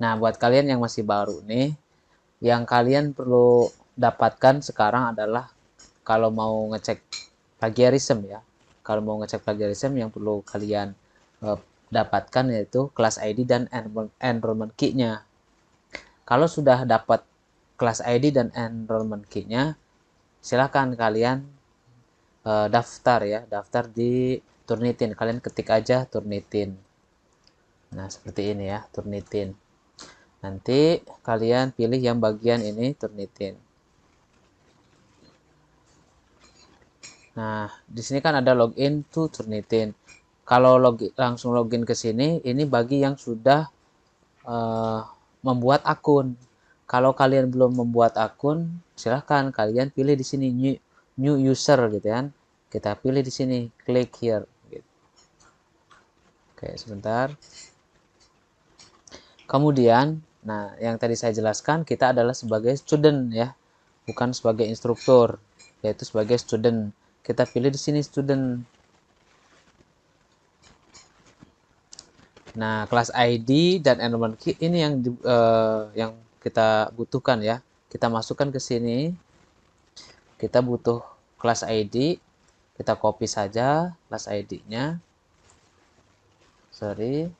Nah, buat kalian yang masih baru nih, yang kalian perlu dapatkan sekarang adalah kalau mau ngecek plagiarism ya. Kalau mau ngecek plagiarism yang perlu kalian uh, dapatkan yaitu kelas ID dan enrollment key-nya. Kalau sudah dapat kelas ID dan enrollment key-nya, silahkan kalian uh, daftar ya daftar di Turnitin kalian ketik aja Turnitin nah seperti ini ya Turnitin Nanti kalian pilih yang bagian ini Turnitin. Nah, di sini kan ada login to Turnitin. Kalau login, langsung login ke sini, ini bagi yang sudah uh, membuat akun. Kalau kalian belum membuat akun, silahkan kalian pilih di sini new, new user gitu kan. Kita pilih di sini, klik here. Gitu. Oke, sebentar. Kemudian Nah, yang tadi saya jelaskan kita adalah sebagai student ya, bukan sebagai instruktur, yaitu sebagai student. Kita pilih di sini student. Nah, kelas ID dan enrollment key ini yang uh, yang kita butuhkan ya. Kita masukkan ke sini. Kita butuh kelas ID. Kita copy saja kelas ID-nya. Sorry.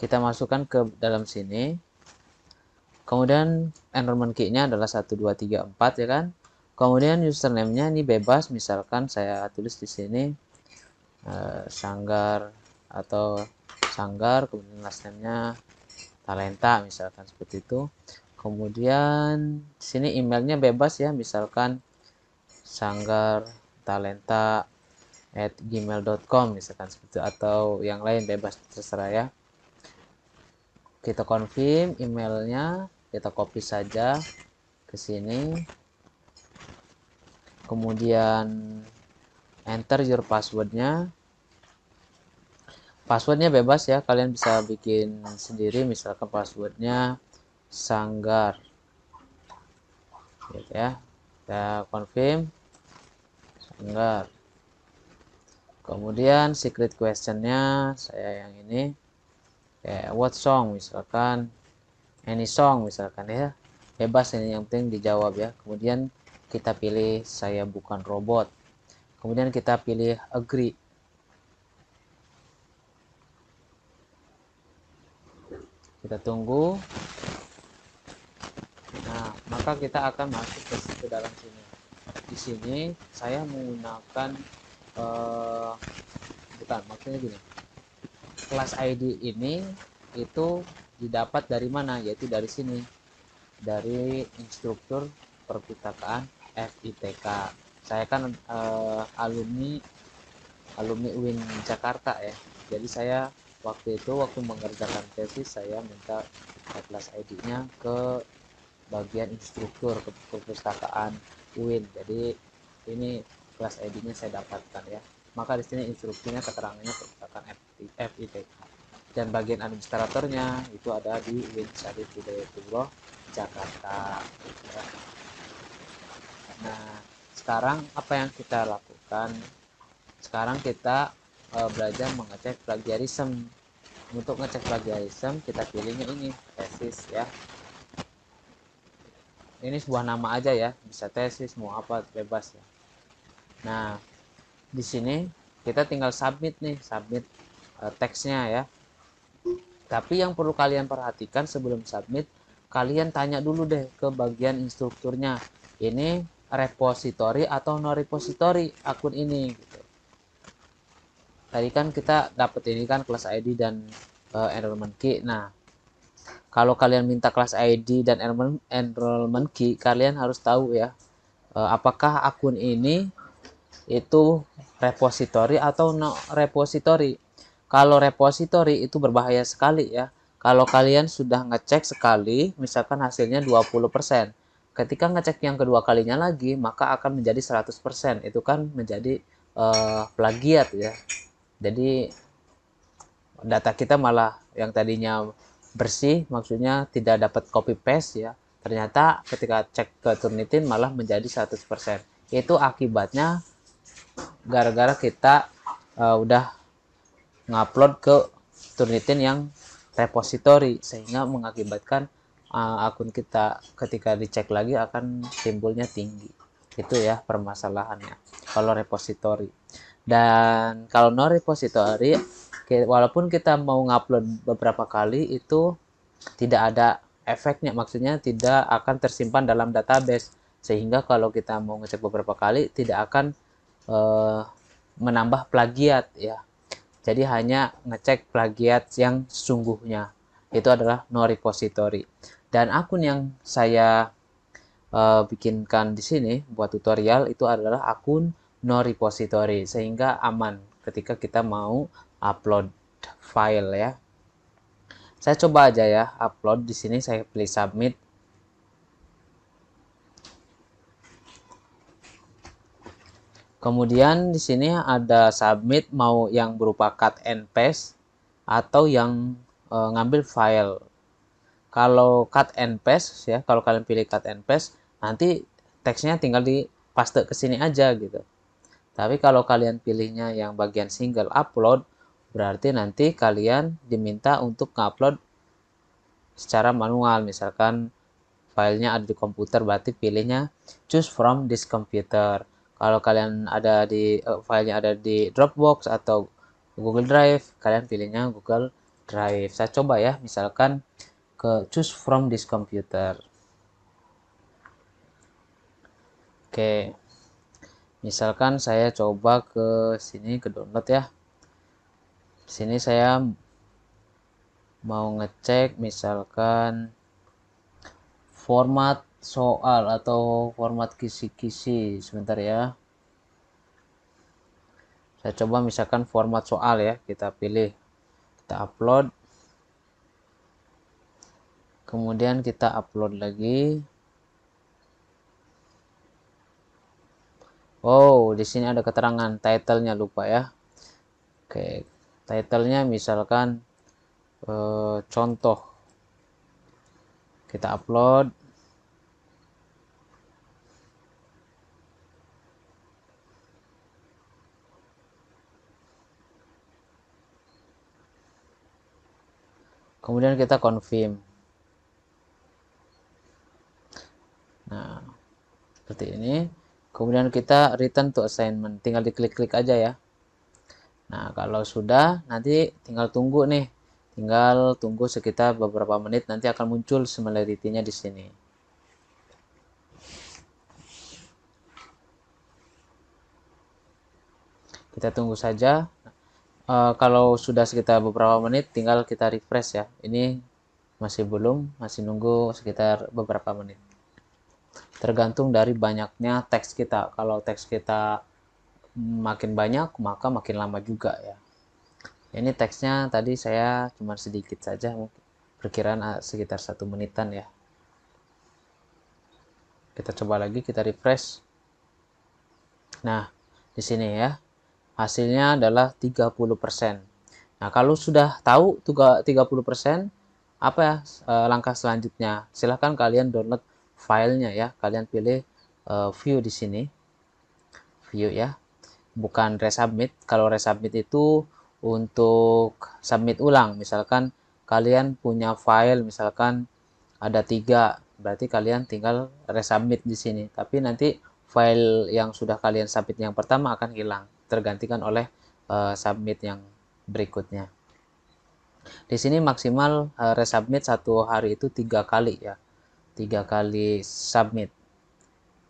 kita masukkan ke dalam sini kemudian enrollment key-nya adalah satu dua tiga empat ya kan kemudian username-nya ini bebas misalkan saya tulis di sini eh, sanggar atau sanggar kemudian last name-nya talenta misalkan seperti itu kemudian sini emailnya bebas ya misalkan sanggar talenta at gmail.com misalkan seperti itu atau yang lain bebas terserah ya kita confirm emailnya kita copy saja ke sini kemudian enter your passwordnya passwordnya bebas ya kalian bisa bikin sendiri misalkan passwordnya sanggar gitu ya kita confirm sanggar kemudian secret questionnya saya yang ini kayak what song misalkan any song misalkan ya bebas ini yang penting dijawab ya kemudian kita pilih saya bukan robot kemudian kita pilih agree kita tunggu nah maka kita akan masuk ke, ke dalam sini di sini saya menggunakan uh, bukan maksudnya gini kelas ID ini itu didapat dari mana yaitu dari sini dari instruktur perpustakaan FITK saya kan eh, alumni alumni UIN Jakarta ya jadi saya waktu itu waktu mengerjakan tesis saya minta kelas ID-nya ke bagian instruktur ke perpustakaan UIN jadi ini kelas ID-nya saya dapatkan ya maka di sini instruksinya keterangannya perpustakaan FITK FITK dan bagian administratornya itu ada di Win Syarif Hidayatullah Jakarta ya. nah sekarang apa yang kita lakukan sekarang kita e, belajar mengecek plagiarisme untuk ngecek plagiarisme kita pilihnya ini tesis ya ini sebuah nama aja ya bisa tesis mau apa bebas ya nah di sini kita tinggal submit nih submit Eh, teksnya ya. Tapi yang perlu kalian perhatikan sebelum submit, kalian tanya dulu deh ke bagian instrukturnya. Ini repository atau no repository akun ini gitu. Tadi kan kita dapat ini kan kelas ID dan uh, enrollment key. Nah, kalau kalian minta kelas ID dan enrollment, key, kalian harus tahu ya uh, apakah akun ini itu repository atau no repository kalau repository itu berbahaya sekali ya. Kalau kalian sudah ngecek sekali, misalkan hasilnya 20%. Ketika ngecek yang kedua kalinya lagi, maka akan menjadi 100%. Itu kan menjadi uh, plagiat ya. Jadi data kita malah yang tadinya bersih, maksudnya tidak dapat copy paste ya. Ternyata ketika cek ke Turnitin malah menjadi 100%. Itu akibatnya gara-gara kita uh, udah ngupload ke Turnitin yang repository sehingga mengakibatkan uh, akun kita ketika dicek lagi akan timbulnya tinggi itu ya permasalahannya kalau repository dan kalau no repository walaupun kita mau ngupload beberapa kali itu tidak ada efeknya maksudnya tidak akan tersimpan dalam database sehingga kalau kita mau ngecek beberapa kali tidak akan uh, menambah plagiat ya jadi hanya ngecek plagiat yang sesungguhnya. Itu adalah no repository. Dan akun yang saya uh, bikinkan di sini buat tutorial itu adalah akun no repository sehingga aman ketika kita mau upload file ya. Saya coba aja ya upload di sini saya pilih submit Kemudian di sini ada submit mau yang berupa cut and paste atau yang e, ngambil file. Kalau cut and paste ya, kalau kalian pilih cut and paste, nanti teksnya tinggal di paste ke sini aja gitu. Tapi kalau kalian pilihnya yang bagian single upload, berarti nanti kalian diminta untuk ngupload secara manual. Misalkan filenya ada di komputer, berarti pilihnya choose from this computer kalau kalian ada di uh, filenya ada di Dropbox atau Google Drive, kalian pilihnya Google Drive. Saya coba ya, misalkan ke choose from this computer. Oke. Misalkan saya coba ke sini ke download ya. Sini saya mau ngecek misalkan format soal atau format kisi-kisi sebentar ya saya coba misalkan format soal ya kita pilih kita upload kemudian kita upload lagi wow oh, di sini ada keterangan titlenya lupa ya oke titlenya misalkan eh, contoh kita upload kemudian kita confirm nah seperti ini kemudian kita return to assignment tinggal diklik-klik aja ya nah kalau sudah nanti tinggal tunggu nih tinggal tunggu sekitar beberapa menit nanti akan muncul similarity-nya di sini kita tunggu saja Eh, kalau sudah sekitar beberapa menit tinggal kita refresh ya ini masih belum masih nunggu sekitar beberapa menit tergantung dari banyaknya teks kita kalau teks kita makin banyak maka makin lama juga ya ini teksnya tadi saya cuma sedikit saja perkiraan eh, sekitar satu menitan ya kita coba lagi kita refresh nah di sini ya hasilnya adalah 30%. Nah, kalau sudah tahu 30%, apa ya e, langkah selanjutnya? Silahkan kalian download filenya ya. Kalian pilih e, view di sini. View ya. Bukan resubmit. Kalau resubmit itu untuk submit ulang. Misalkan kalian punya file, misalkan ada tiga, berarti kalian tinggal resubmit di sini. Tapi nanti file yang sudah kalian submit yang pertama akan hilang tergantikan oleh uh, submit yang berikutnya. Di sini maksimal uh, resubmit satu hari itu tiga kali ya, tiga kali submit.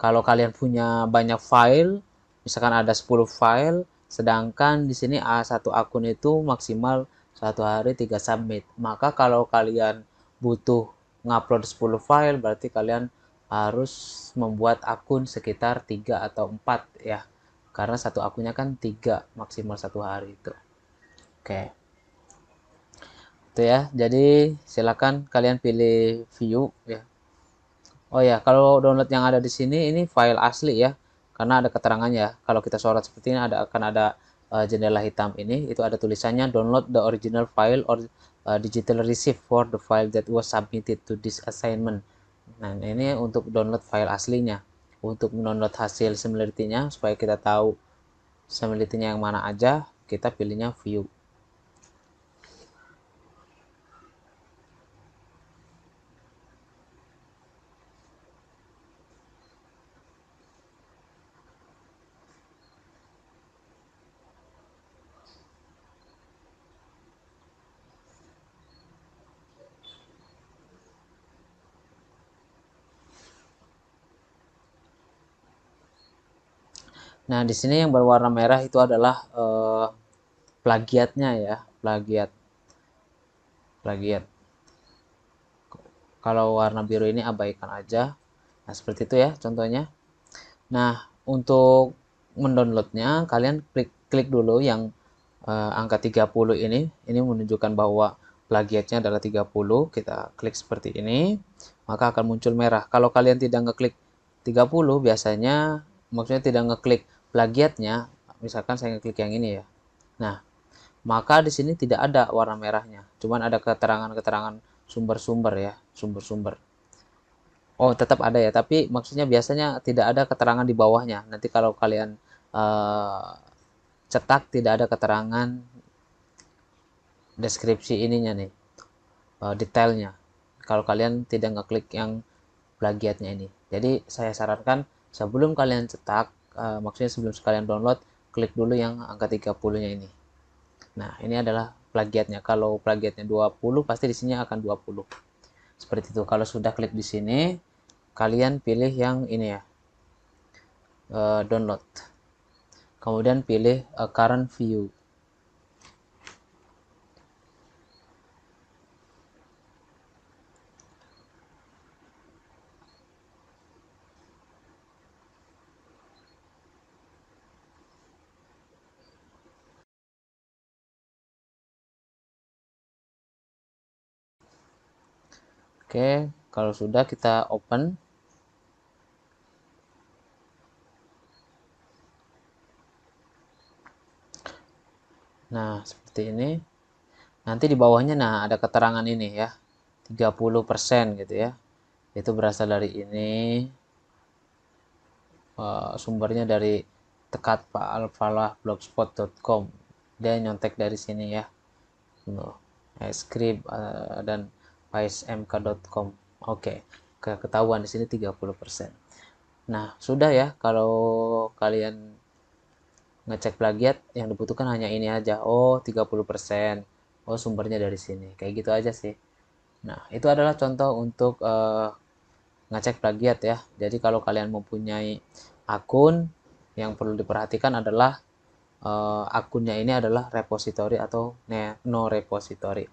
Kalau kalian punya banyak file, misalkan ada 10 file, sedangkan di sini a ah, satu akun itu maksimal satu hari tiga submit. Maka kalau kalian butuh ngupload 10 file, berarti kalian harus membuat akun sekitar tiga atau empat ya karena satu akunnya kan tiga maksimal satu hari itu oke okay. itu ya jadi silakan kalian pilih view ya oh ya kalau download yang ada di sini ini file asli ya karena ada keterangannya kalau kita sorot seperti ini ada akan ada uh, jendela hitam ini itu ada tulisannya download the original file or uh, digital receipt for the file that was submitted to this assignment nah ini untuk download file aslinya untuk menonton hasil similarity-nya supaya kita tahu similarity-nya yang mana aja, kita pilihnya view. Nah, di sini yang berwarna merah itu adalah eh, plagiatnya ya, plagiat. Plagiat. Kalau warna biru ini abaikan aja. Nah, seperti itu ya contohnya. Nah, untuk mendownloadnya kalian klik klik dulu yang eh, angka 30 ini. Ini menunjukkan bahwa plagiatnya adalah 30 kita klik seperti ini maka akan muncul merah kalau kalian tidak ngeklik 30 biasanya maksudnya tidak ngeklik plagiatnya misalkan saya ngeklik yang ini ya nah maka di sini tidak ada warna merahnya cuman ada keterangan-keterangan sumber-sumber ya sumber-sumber oh tetap ada ya tapi maksudnya biasanya tidak ada keterangan di bawahnya nanti kalau kalian uh, cetak tidak ada keterangan deskripsi ininya nih uh, detailnya kalau kalian tidak ngeklik yang plagiatnya ini jadi saya sarankan Sebelum kalian cetak, uh, maksudnya sebelum kalian download, klik dulu yang angka 30-nya ini. Nah, ini adalah plagiatnya. Kalau plagiatnya 20, pasti di sini akan 20. Seperti itu. Kalau sudah klik di sini, kalian pilih yang ini ya. Uh, download. Kemudian pilih uh, current view. Oke, kalau sudah kita open. Nah, seperti ini. Nanti di bawahnya nah ada keterangan ini ya. 30% gitu ya. Itu berasal dari ini. Eh, sumbernya dari tekat Pak Alfalah blogspot.com. Dia nyontek dari sini ya. No, eh, script eh, dan paismk.com oke okay. ketahuan di sini 30% nah sudah ya kalau kalian ngecek plagiat yang dibutuhkan hanya ini aja oh 30% oh sumbernya dari sini kayak gitu aja sih nah itu adalah contoh untuk uh, ngecek plagiat ya jadi kalau kalian mempunyai akun yang perlu diperhatikan adalah uh, akunnya ini adalah repository atau no repository.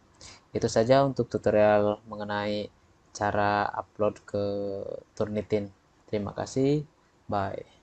Itu saja untuk tutorial mengenai cara upload ke Turnitin. Terima kasih. Bye.